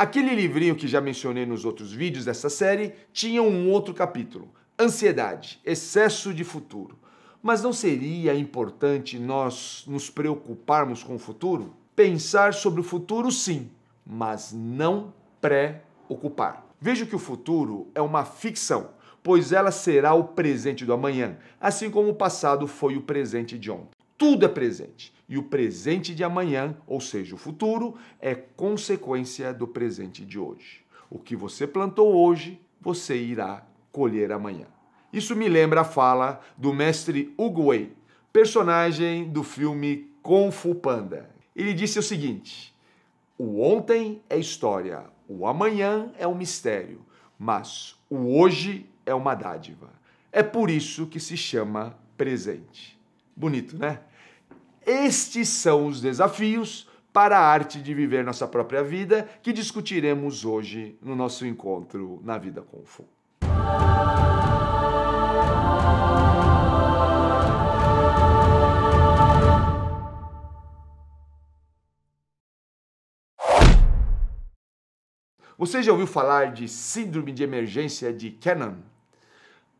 Aquele livrinho que já mencionei nos outros vídeos dessa série tinha um outro capítulo: ansiedade, excesso de futuro. Mas não seria importante nós nos preocuparmos com o futuro? Pensar sobre o futuro, sim, mas não pré-ocupar. Vejo que o futuro é uma ficção, pois ela será o presente do amanhã, assim como o passado foi o presente de ontem. Tudo é presente. E o presente de amanhã, ou seja, o futuro, é consequência do presente de hoje. O que você plantou hoje, você irá colher amanhã. Isso me lembra a fala do mestre Wei, personagem do filme Kung Fu Panda. Ele disse o seguinte: O ontem é história, o amanhã é um mistério, mas o hoje é uma dádiva. É por isso que se chama presente. Bonito, né? Estes são os desafios para a arte de viver nossa própria vida que discutiremos hoje no nosso encontro na Vida com o Fu. Você já ouviu falar de Síndrome de Emergência de Kennan?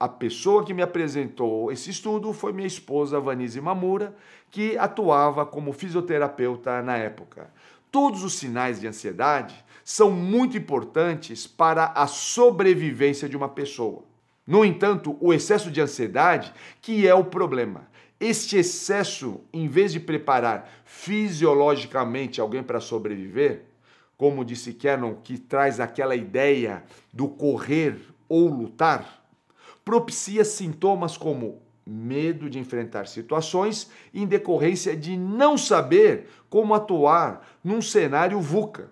A pessoa que me apresentou esse estudo foi minha esposa Vanise Mamura, que atuava como fisioterapeuta na época. Todos os sinais de ansiedade são muito importantes para a sobrevivência de uma pessoa. No entanto, o excesso de ansiedade que é o problema. Este excesso, em vez de preparar fisiologicamente alguém para sobreviver, como disse Cannon, que traz aquela ideia do correr ou lutar, propicia sintomas como medo de enfrentar situações em decorrência de não saber como atuar num cenário VUCA,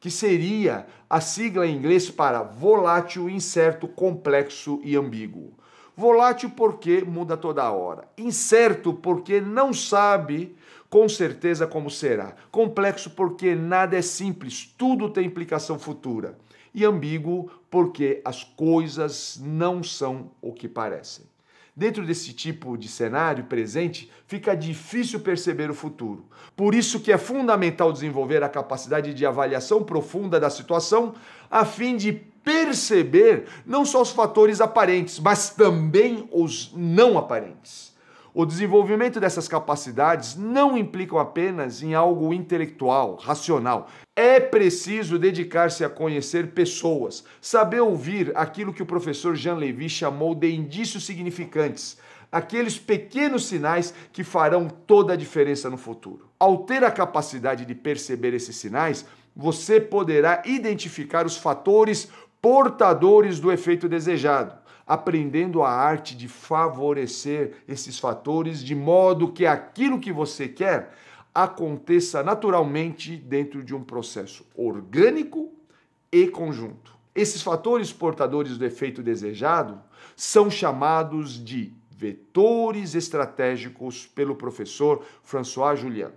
que seria a sigla em inglês para volátil, incerto, complexo e ambíguo. Volátil porque muda toda hora, incerto porque não sabe com certeza como será, complexo porque nada é simples, tudo tem implicação futura, e ambíguo porque as coisas não são o que parecem. Dentro desse tipo de cenário presente, fica difícil perceber o futuro. Por isso que é fundamental desenvolver a capacidade de avaliação profunda da situação a fim de perceber não só os fatores aparentes, mas também os não aparentes. O desenvolvimento dessas capacidades não implicam apenas em algo intelectual, racional. É preciso dedicar-se a conhecer pessoas, saber ouvir aquilo que o professor Jean Levy chamou de indícios significantes, aqueles pequenos sinais que farão toda a diferença no futuro. Ao ter a capacidade de perceber esses sinais, você poderá identificar os fatores portadores do efeito desejado aprendendo a arte de favorecer esses fatores de modo que aquilo que você quer aconteça naturalmente dentro de um processo orgânico e conjunto. Esses fatores portadores do efeito desejado são chamados de vetores estratégicos pelo professor François Julien.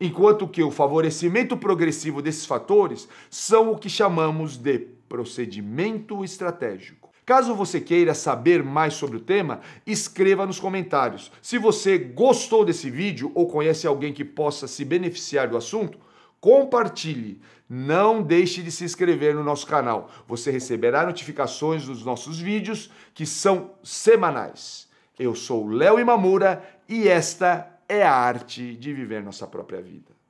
Enquanto que o favorecimento progressivo desses fatores são o que chamamos de procedimento estratégico. Caso você queira saber mais sobre o tema, escreva nos comentários. Se você gostou desse vídeo ou conhece alguém que possa se beneficiar do assunto, compartilhe. Não deixe de se inscrever no nosso canal. Você receberá notificações dos nossos vídeos, que são semanais. Eu sou Léo Imamura e esta é a arte de viver nossa própria vida.